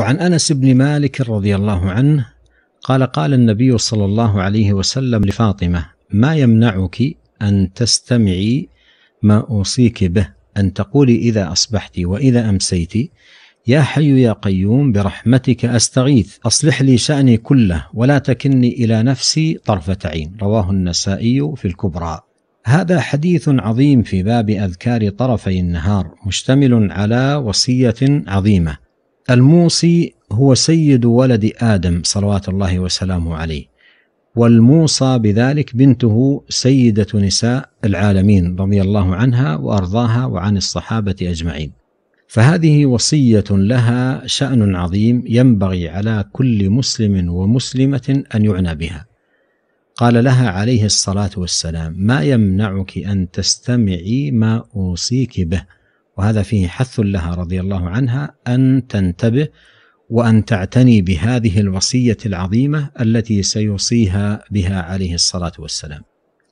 وعن انس بن مالك رضي الله عنه قال قال النبي صلى الله عليه وسلم لفاطمه ما يمنعك ان تستمعي ما اوصيك به ان تقولي اذا اصبحت واذا امسيت يا حي يا قيوم برحمتك استغيث اصلح لي شاني كله ولا تكني الى نفسي طرفه عين رواه النسائي في الكبرى هذا حديث عظيم في باب اذكار طرفي النهار مشتمل على وصيه عظيمه الموصي هو سيد ولد آدم صلوات الله وسلامه عليه والموصى بذلك بنته سيدة نساء العالمين رضي الله عنها وأرضاها وعن الصحابة أجمعين فهذه وصية لها شأن عظيم ينبغي على كل مسلم ومسلمة أن يعنى بها قال لها عليه الصلاة والسلام ما يمنعك أن تستمعي ما أوصيك به وهذا فيه حث لها رضي الله عنها ان تنتبه وان تعتني بهذه الوصيه العظيمه التي سيوصيها بها عليه الصلاه والسلام.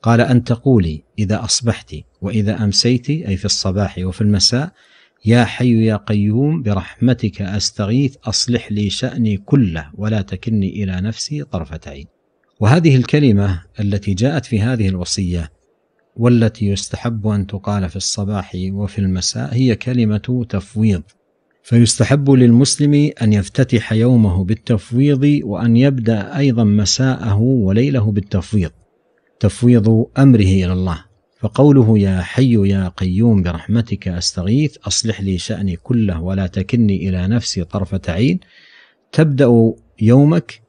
قال ان تقولي اذا اصبحت واذا امسيت اي في الصباح وفي المساء يا حي يا قيوم برحمتك استغيث اصلح لي شاني كله ولا تكلني الى نفسي طرفه عين. وهذه الكلمه التي جاءت في هذه الوصيه والتي يستحب أن تقال في الصباح وفي المساء هي كلمة تفويض فيستحب للمسلم أن يفتتح يومه بالتفويض وأن يبدأ أيضا مساءه وليله بالتفويض تفويض أمره إلى الله فقوله يا حي يا قيوم برحمتك استغيث اصلح لي شاني كله ولا تكلني الى نفسي طرفه عين تبدا يومك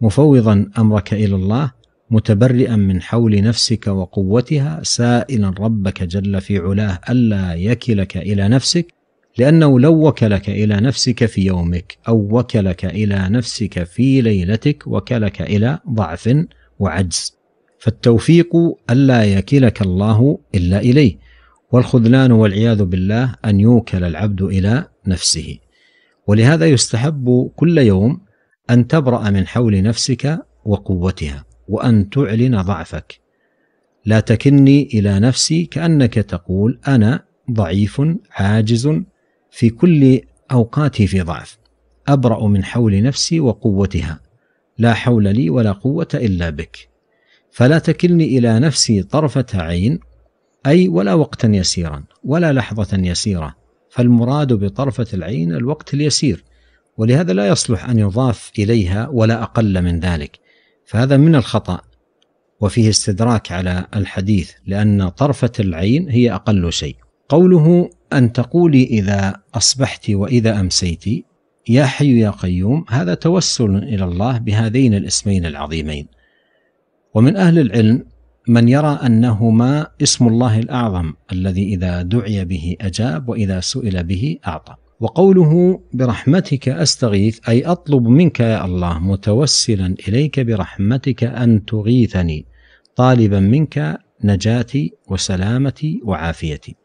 مفوضا امرك الى الله متبرئا من حول نفسك وقوتها سائلا ربك جل في علاه الا يكلك الى نفسك لانه لو وكلك الى نفسك في يومك او وكلك الى نفسك في ليلتك وكلك الى ضعف وعجز فالتوفيق الا يكلك الله الا اليه والخذلان والعياذ بالله ان يوكل العبد الى نفسه ولهذا يستحب كل يوم ان تبرا من حول نفسك وقوتها وان تعلن ضعفك لا تكني الى نفسي كانك تقول انا ضعيف عاجز في كل اوقاتي في ضعف ابرا من حول نفسي وقوتها لا حول لي ولا قوه الا بك فلا تكلني الى نفسي طرفه عين اي ولا وقتا يسيرا ولا لحظه يسيره فالمراد بطرفه العين الوقت اليسير ولهذا لا يصلح ان يضاف اليها ولا اقل من ذلك فهذا من الخطأ وفيه استدراك على الحديث لأن طرفة العين هي أقل شيء قوله أن تقولي إذا أصبحت وإذا أمسيت يا حي يا قيوم هذا توسل إلى الله بهذين الاسمين العظيمين ومن أهل العلم من يرى أنهما اسم الله الأعظم الذي إذا دعي به أجاب وإذا سئل به أعطى وقوله برحمتك استغيث اي اطلب منك يا الله متوسلا اليك برحمتك ان تغيثني طالبا منك نجاتي وسلامتي وعافيتي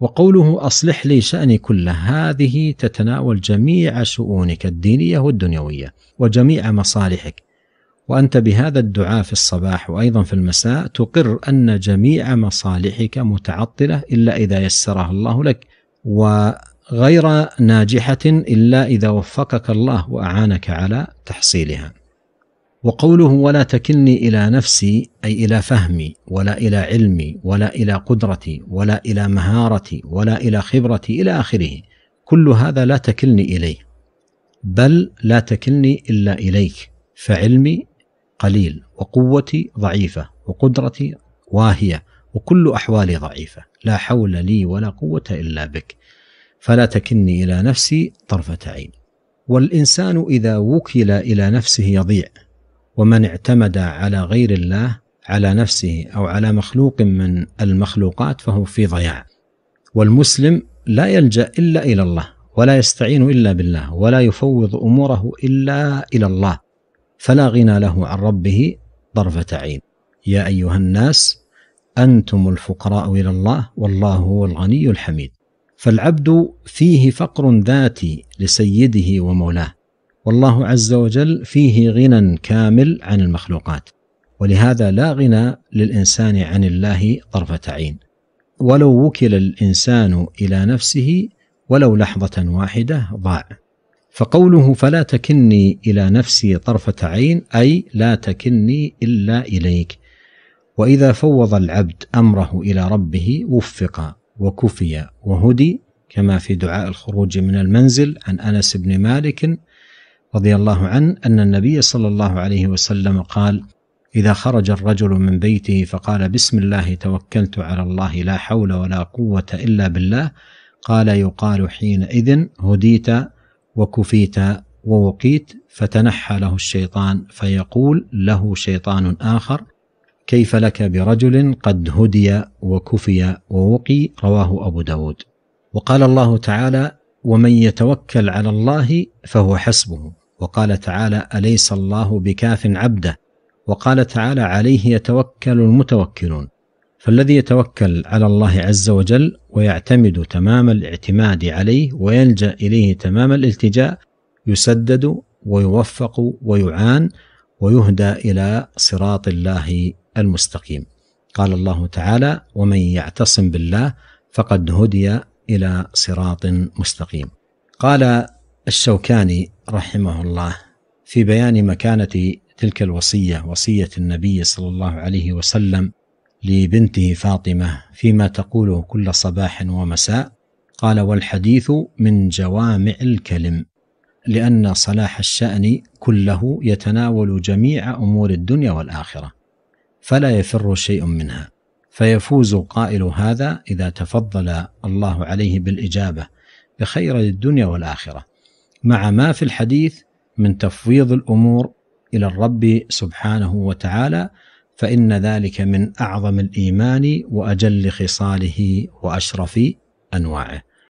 وقوله اصلح لي شاني كله هذه تتناول جميع شؤونك الدينيه والدنيويه وجميع مصالحك وانت بهذا الدعاء في الصباح وايضا في المساء تقر ان جميع مصالحك متعطله الا اذا يسرها الله لك غير ناجحة إلا إذا وفقك الله وأعانك على تحصيلها. وقوله ولا تكلني إلى نفسي أي إلى فهمي ولا إلى علمي ولا إلى قدرتي ولا إلى مهارتي ولا إلى خبرتي إلى آخره. كل هذا لا تكلني إليه. بل لا تكلني إلا إليك فعلمي قليل وقوتي ضعيفة وقدرتي واهية وكل أحوالي ضعيفة لا حول لي ولا قوة إلا بك. فلا تكني الى نفسي طرفه عين والانسان اذا وكل الى نفسه يضيع ومن اعتمد على غير الله على نفسه او على مخلوق من المخلوقات فهو في ضياع والمسلم لا يلجا الا الى الله ولا يستعين الا بالله ولا يفوض اموره الا الى الله فلا غنى له عن ربه طرفه عين يا ايها الناس انتم الفقراء الى الله والله هو الغني الحميد فالعبد فيه فقر ذاتي لسيده ومولاه والله عز وجل فيه غنى كامل عن المخلوقات ولهذا لا غنى للانسان عن الله طرفه عين ولو وكل الانسان الى نفسه ولو لحظه واحده ضاع فقوله فلا تكني الى نفسي طرفه عين اي لا تكني الا اليك واذا فوض العبد امره الى ربه وفق وكفي وهدي كما في دعاء الخروج من المنزل عن انس بن مالك رضي الله عنه ان النبي صلى الله عليه وسلم قال: اذا خرج الرجل من بيته فقال بسم الله توكلت على الله لا حول ولا قوه الا بالله قال يقال حينئذ هديت وكفيت ووقيت فتنحى له الشيطان فيقول له شيطان اخر كيف لك برجل قد هدي وكفي ووقي رواه أبو داود وقال الله تعالى ومن يتوكل على الله فهو حسبه وقال تعالى أليس الله بكاف عبده وقال تعالى عليه يتوكل المتوكلون فالذي يتوكل على الله عز وجل ويعتمد تمام الاعتماد عليه ويلجا اليه تمام الالتجاء يسدد ويوفق ويعان ويهدى الى صراط الله المستقيم قال الله تعالى ومن يعتصم بالله فقد هدي الى صراط مستقيم قال الشوكاني رحمه الله في بيان مكانه تلك الوصيه وصيه النبي صلى الله عليه وسلم لبنته فاطمه فيما تقوله كل صباح ومساء قال والحديث من جوامع الكلم لأن صلاح الشأن كله يتناول جميع أمور الدنيا والآخرة فلا يفر شيء منها فيفوز قائل هذا إذا تفضل الله عليه بالإجابة بخير الدنيا والآخرة مع ما في الحديث من تفويض الأمور إلى الرب سبحانه وتعالى فإن ذلك من أعظم الإيمان وأجل خصاله وأشرف أنواعه